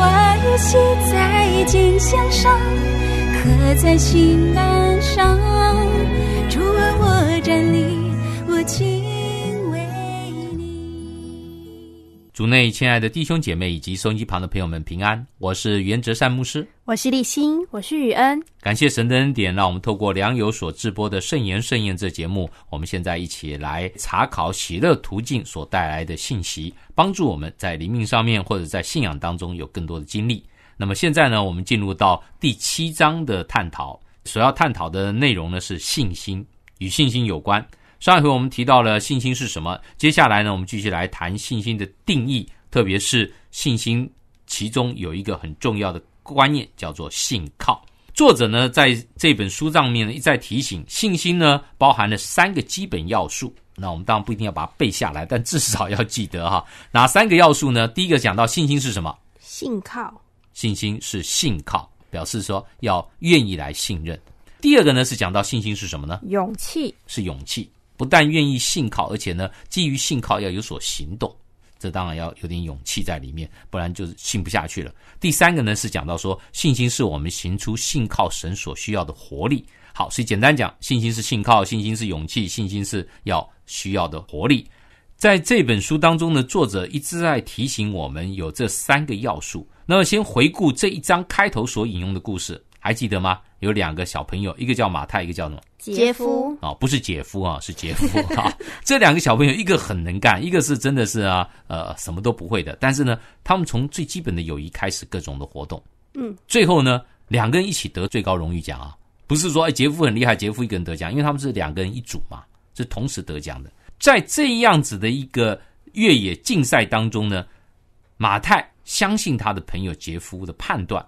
欢喜在颈项上，刻在心板上。主啊，我站立，我敬。主内亲爱的弟兄姐妹以及收音机旁的朋友们平安，我是袁哲善牧师，我是立新，我是雨恩。感谢神的恩典，让我们透过良友所直播的《圣言圣宴》这节目，我们现在一起来查考喜乐途径所带来的信息，帮助我们在灵命上面或者在信仰当中有更多的经历。那么现在呢，我们进入到第七章的探讨，所要探讨的内容呢是信心，与信心有关。上一回我们提到了信心是什么，接下来呢，我们继续来谈信心的定义，特别是信心其中有一个很重要的观念叫做信靠。作者呢在这本书上面呢一再提醒，信心呢包含了三个基本要素。那我们当然不一定要把它背下来，但至少要记得哈，哪三个要素呢？第一个讲到信心是什么？信靠。信心是信靠，表示说要愿意来信任。第二个呢是讲到信心是什么呢？勇气，是勇气。不但愿意信靠，而且呢，基于信靠要有所行动，这当然要有点勇气在里面，不然就是信不下去了。第三个呢，是讲到说，信心是我们行出信靠神所需要的活力。好，所以简单讲，信心是信靠，信心是勇气，信心是要需要的活力。在这本书当中呢，作者一直在提醒我们有这三个要素。那么，先回顾这一章开头所引用的故事。还记得吗？有两个小朋友，一个叫马太，一个叫什么？杰夫啊，不是姐夫啊，是杰夫啊。这两个小朋友，一个很能干，一个是真的是啊，呃，什么都不会的。但是呢，他们从最基本的友谊开始各种的活动，嗯，最后呢，两个人一起得最高荣誉奖啊。不是说哎，杰夫很厉害，杰夫一个人得奖，因为他们是两个人一组嘛，是同时得奖的。在这样子的一个越野竞赛当中呢，马太相信他的朋友杰夫的判断。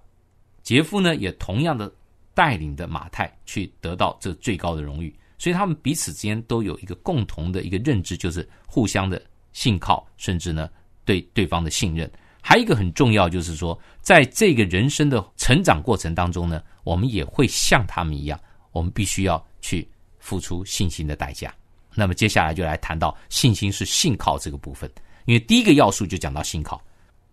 杰夫呢，也同样的带领着马太去得到这最高的荣誉，所以他们彼此之间都有一个共同的一个认知，就是互相的信靠，甚至呢对对方的信任。还一个很重要，就是说在这个人生的成长过程当中呢，我们也会像他们一样，我们必须要去付出信心的代价。那么接下来就来谈到信心是信靠这个部分，因为第一个要素就讲到信靠。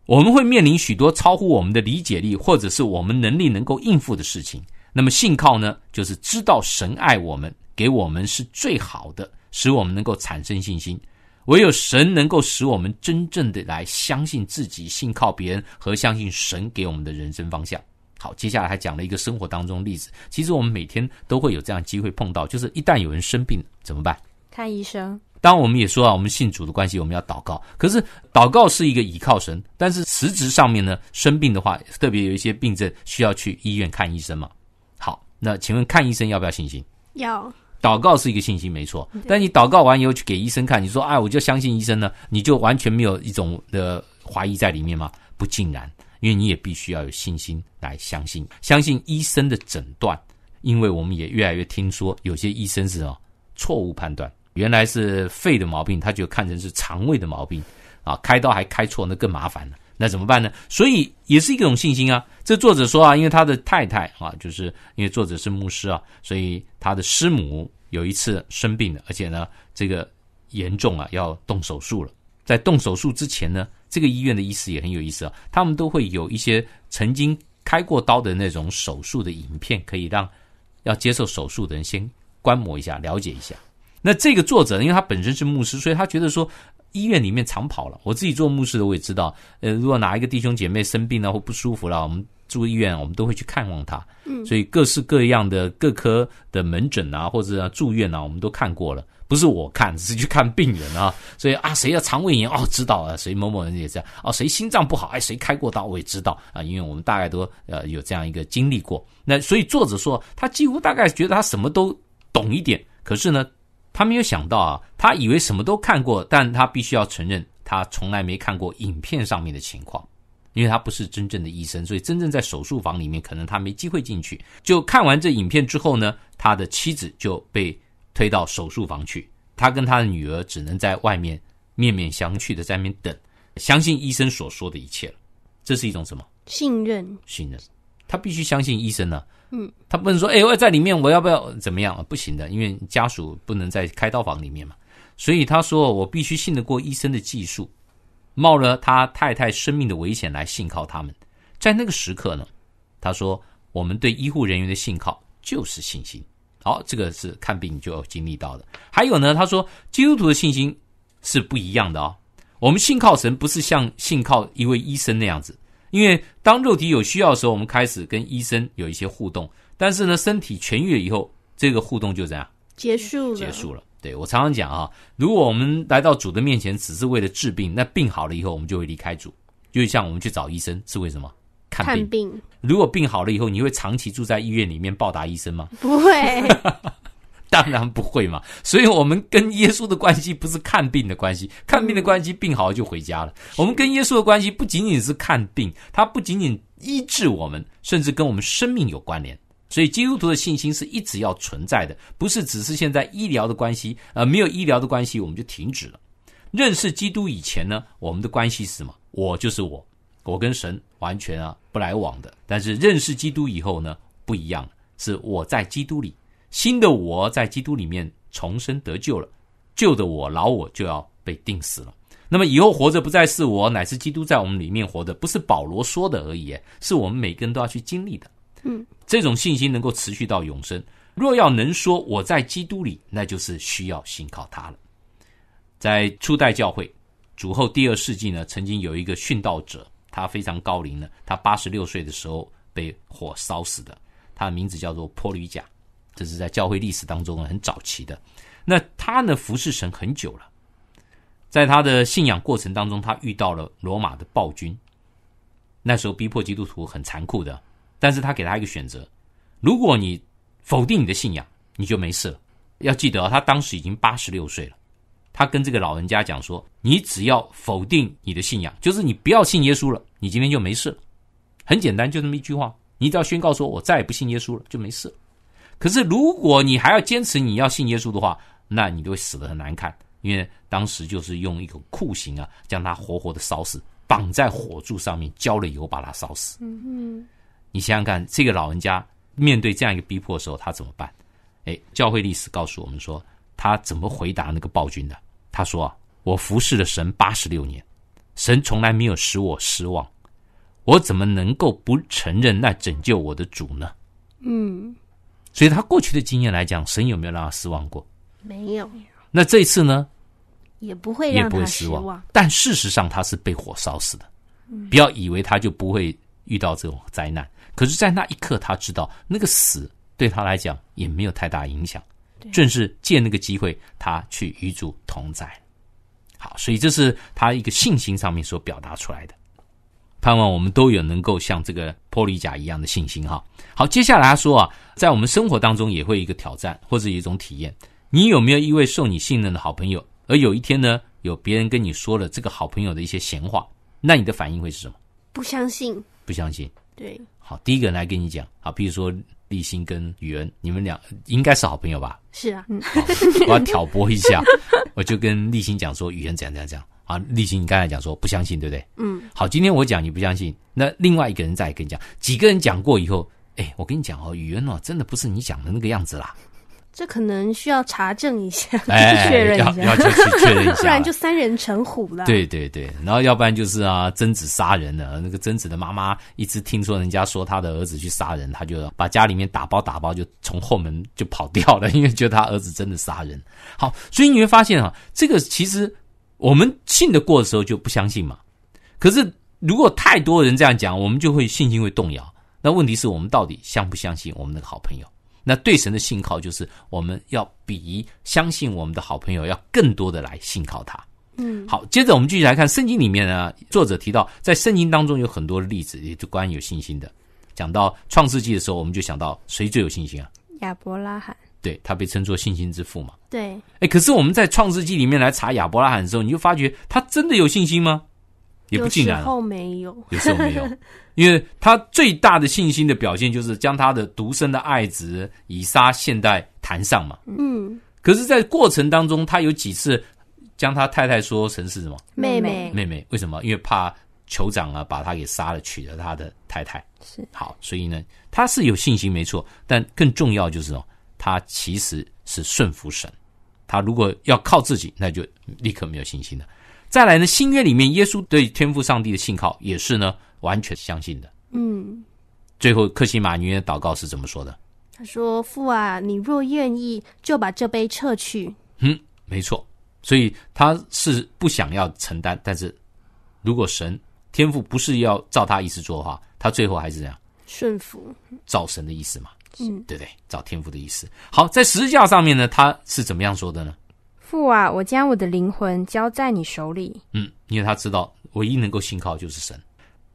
我们会面临许多超乎我们的理解力或者是我们能力能够应付的事情。那么信靠呢，就是知道神爱我们，给我们是最好的，使我们能够产生信心。唯有神能够使我们真正的来相信自己，信靠别人和相信神给我们的人生方向。好，接下来还讲了一个生活当中的例子。其实我们每天都会有这样机会碰到，就是一旦有人生病怎么办？看医生。当然，我们也说啊，我们信主的关系，我们要祷告。可是，祷告是一个倚靠神，但是实质上面呢，生病的话，特别有一些病症需要去医院看医生嘛。好，那请问看医生要不要信心？要。祷告是一个信心，没错。但你祷告完以后去给医生看，你说：“哎，我就相信医生呢。”你就完全没有一种的怀疑在里面吗？不尽然，因为你也必须要有信心来相信，相信医生的诊断。因为我们也越来越听说有些医生是啊错误判断。原来是肺的毛病，他就看成是肠胃的毛病啊！开刀还开错，那更麻烦了。那怎么办呢？所以也是一种信心啊。这作者说啊，因为他的太太啊，就是因为作者是牧师啊，所以他的师母有一次生病了，而且呢，这个严重啊，要动手术了。在动手术之前呢，这个医院的医师也很有意思啊，他们都会有一些曾经开过刀的那种手术的影片，可以让要接受手术的人先观摩一下，了解一下。那这个作者，因为他本身是牧师，所以他觉得说医院里面常跑了。我自己做牧师的，我也知道，呃，如果哪一个弟兄姐妹生病了或不舒服了，我们住医院，我们都会去看望他。嗯，所以各式各样的各科的门诊啊，或者住院啊，我们都看过了。不是我看，是去看病人啊。所以啊，谁的肠胃炎哦，知道啊？谁某某人也这样啊？谁心脏不好？哎，谁开过刀我也知道啊，因为我们大概都呃有这样一个经历过。那所以作者说，他几乎大概觉得他什么都懂一点，可是呢。他没有想到啊，他以为什么都看过，但他必须要承认，他从来没看过影片上面的情况，因为他不是真正的医生，所以真正在手术房里面，可能他没机会进去。就看完这影片之后呢，他的妻子就被推到手术房去，他跟他的女儿只能在外面面面相觑的在那边等，相信医生所说的一切了。这是一种什么信任？信任，他必须相信医生呢。嗯，他不能说哎，我在里面，我要不要怎么样？不行的，因为家属不能在开刀房里面嘛。所以他说，我必须信得过医生的技术，冒了他太太生命的危险来信靠他们。在那个时刻呢，他说，我们对医护人员的信靠就是信心。好，这个是看病就要经历到的。还有呢，他说，基督徒的信心是不一样的哦。我们信靠神，不是像信靠一位医生那样子。因为当肉体有需要的时候，我们开始跟医生有一些互动，但是呢，身体痊愈了以后，这个互动就这样结束结束了。对我常常讲啊，如果我们来到主的面前只是为了治病，那病好了以后，我们就会离开主，就像我们去找医生是为什么看病？如果病好了以后，你会长期住在医院里面报答医生吗？不会。当然不会嘛，所以我们跟耶稣的关系不是看病的关系，看病的关系病好了就回家了。我们跟耶稣的关系不仅仅是看病，他不仅仅医治我们，甚至跟我们生命有关联。所以基督徒的信心是一直要存在的，不是只是现在医疗的关系，呃，没有医疗的关系我们就停止了。认识基督以前呢，我们的关系是什么？我就是我，我跟神完全啊不来往的。但是认识基督以后呢，不一样了，是我在基督里。新的我在基督里面重生得救了，旧的我老我就要被定死了。那么以后活着不再是我，乃是基督在我们里面活的。不是保罗说的而已，是我们每个人都要去经历的。嗯，这种信心能够持续到永生。若要能说我在基督里，那就是需要信靠他了。在初代教会主后第二世纪呢，曾经有一个殉道者，他非常高龄了，他八十六岁的时候被火烧死的。他的名字叫做坡吕甲。这是在教会历史当中很早期的。那他呢服侍神很久了，在他的信仰过程当中，他遇到了罗马的暴君。那时候逼迫基督徒很残酷的，但是他给他一个选择：如果你否定你的信仰，你就没事了。要记得，他当时已经八十六岁了。他跟这个老人家讲说：“你只要否定你的信仰，就是你不要信耶稣了，你今天就没事了。”很简单，就这么一句话：你只要宣告说“我再也不信耶稣了”，就没事了。可是，如果你还要坚持你要信耶稣的话，那你就会死的很难看。因为当时就是用一种酷刑啊，将他活活的烧死，绑在火柱上面，浇了油把他烧死。嗯嗯，你想想看，这个老人家面对这样一个逼迫的时候，他怎么办？哎，教会历史告诉我们说，他怎么回答那个暴君的？他说：“我服侍了神八十六年，神从来没有使我失望，我怎么能够不承认那拯救我的主呢？”嗯。所以他过去的经验来讲，神有没有让他失望过？没有。那这一次呢？也不会让他失望。但事实上，他是被火烧死的。不要以为他就不会遇到这种灾难。可是，在那一刻，他知道那个死对他来讲也没有太大影响。正是借那个机会，他去与主同在。好，所以这是他一个信心上面所表达出来的。盼望我们都有能够像这个玻璃甲一样的信心哈。好，接下来他说啊，在我们生活当中也会一个挑战或者一种体验。你有没有一位受你信任的好朋友？而有一天呢，有别人跟你说了这个好朋友的一些闲话，那你的反应会是什么？不相信？不相信？对。好，第一个人来跟你讲啊，比如说立新跟宇恩，你们俩应该是好朋友吧？是啊。我要挑拨一下，我就跟立新讲说，宇恩怎样怎样怎样。啊，立新，你刚才讲说不相信，对不对？嗯，好，今天我讲你不相信，那另外一个人再跟你讲，几个人讲过以后，哎，我跟你讲哦，语言哦，真的不是你讲的那个样子啦。这可能需要查证一下，确认一下，要要确认一下，不然就三人成虎了。对对对，然后要不然就是啊，曾子杀人了。那个曾子的妈妈，一直听说人家说他的儿子去杀人，他就把家里面打包打包，就从后门就跑掉了，因为觉得他儿子真的杀人。好，所以你会发现啊，这个其实。我们信得过的时候就不相信嘛，可是如果太多人这样讲，我们就会信心会动摇。那问题是我们到底相不相信我们的好朋友？那对神的信靠就是我们要比相信我们的好朋友要更多的来信靠他。嗯，好，接着我们继续来看圣经里面呢，作者提到在圣经当中有很多例子，也就关于有信心的。讲到创世纪的时候，我们就想到谁最有信心啊？亚伯拉罕。对他被称作信心之父嘛？对。哎，可是我们在《创世纪》里面来查亚伯拉罕的时候，你就发觉他真的有信心吗？也不有时候没有，有时候没有，因为他最大的信心的表现就是将他的独生的爱子以撒献在坛上嘛。嗯。可是，在过程当中，他有几次将他太太说成是什么？妹妹。妹妹？为什么？因为怕酋长啊，把他给杀了，娶了他的太太。是。好，所以呢，他是有信心没错，但更重要就是哦。他其实是顺服神，他如果要靠自己，那就立刻没有信心了。再来呢，新约里面，耶稣对天赋上帝的信靠也是呢，完全相信的。嗯，最后克西马尼的祷告是怎么说的？他说：“父啊，你若愿意，就把这杯撤去。”嗯，没错。所以他是不想要承担，但是如果神天赋不是要照他意思做的话，他最后还是这样顺服，照神的意思嘛。嗯，对对，找天赋的意思。好，在十架上面呢，他是怎么样说的呢？父啊，我将我的灵魂交在你手里。嗯，因为他知道，唯一能够信靠就是神，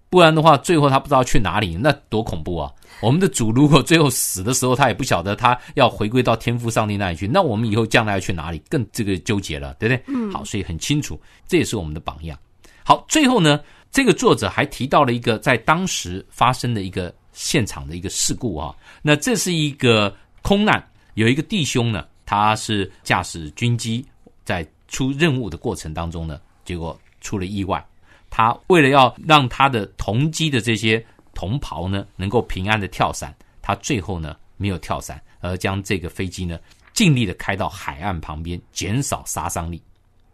不然的话，最后他不知道去哪里，那多恐怖啊！我们的主如果最后死的时候，他也不晓得他要回归到天父上帝那里去，那我们以后将来要去哪里？更这个纠结了，对不对？嗯，好，所以很清楚，这也是我们的榜样。好，最后呢，这个作者还提到了一个在当时发生的一个。现场的一个事故啊，那这是一个空难，有一个弟兄呢，他是驾驶军机在出任务的过程当中呢，结果出了意外。他为了要让他的同机的这些同袍呢，能够平安的跳伞，他最后呢没有跳伞，而将这个飞机呢尽力的开到海岸旁边，减少杀伤力。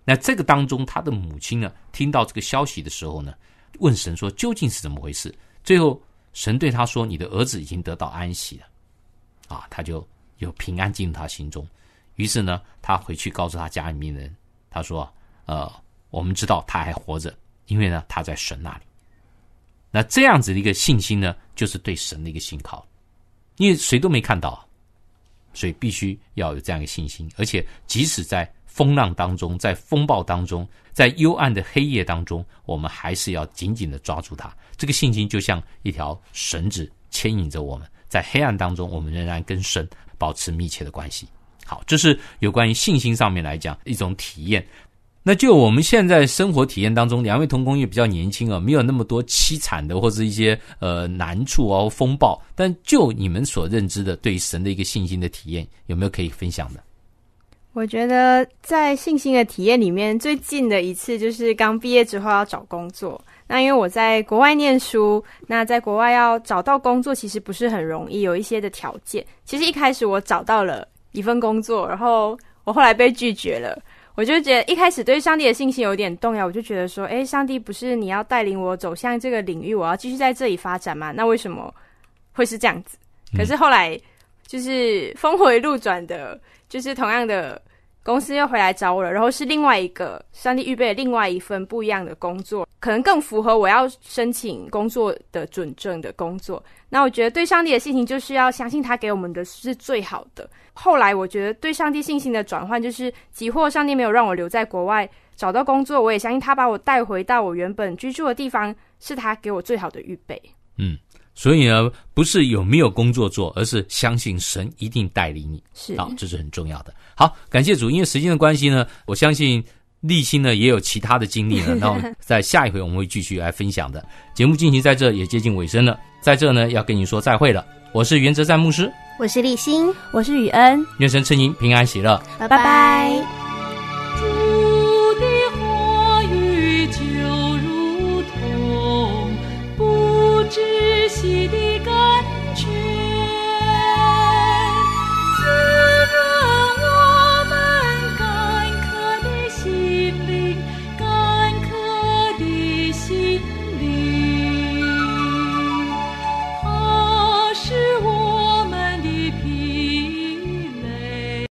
那这个当中，他的母亲呢听到这个消息的时候呢，问神说究竟是怎么回事？最后。神对他说：“你的儿子已经得到安息了。”啊，他就有平安进入他心中。于是呢，他回去告诉他家里面人：“他说，呃，我们知道他还活着，因为呢，他在神那里。”那这样子的一个信心呢，就是对神的一个信靠，因为谁都没看到。所以必须要有这样一个信心，而且即使在风浪当中、在风暴当中、在幽暗的黑夜当中，我们还是要紧紧的抓住它。这个信心就像一条绳子，牵引着我们，在黑暗当中，我们仍然跟神保持密切的关系。好，这是有关于信心上面来讲一种体验。那就我们现在生活体验当中，两位同工也比较年轻啊，没有那么多凄惨的或者一些呃难处哦风暴。但就你们所认知的，对神的一个信心的体验，有没有可以分享的？我觉得在信心的体验里面，最近的一次就是刚毕业之后要找工作。那因为我在国外念书，那在国外要找到工作其实不是很容易，有一些的条件。其实一开始我找到了一份工作，然后我后来被拒绝了。我就觉得一开始对上帝的信心有点动摇，我就觉得说：“哎，上帝不是你要带领我走向这个领域，我要继续在这里发展吗？那为什么会是这样子？”可是后来就是峰回路转的，就是同样的。公司又回来找我了，然后是另外一个上帝预备另外一份不一样的工作，可能更符合我要申请工作的准证的工作。那我觉得对上帝的信心就是要相信他给我们的是最好的。后来我觉得对上帝信心的转换就是，即或上帝没有让我留在国外找到工作，我也相信他把我带回到我原本居住的地方，是他给我最好的预备。嗯。所以呢，不是有没有工作做，而是相信神一定带领你，是啊，这是很重要的。好，感谢主，因为时间的关系呢，我相信立新呢也有其他的经历呢，那我们在下一回我们会继续来分享的。节目进行在这也接近尾声了，在这呢要跟你说再会了。我是袁则站牧师，我是立新，我是雨恩，愿神赐您平安喜乐，拜拜。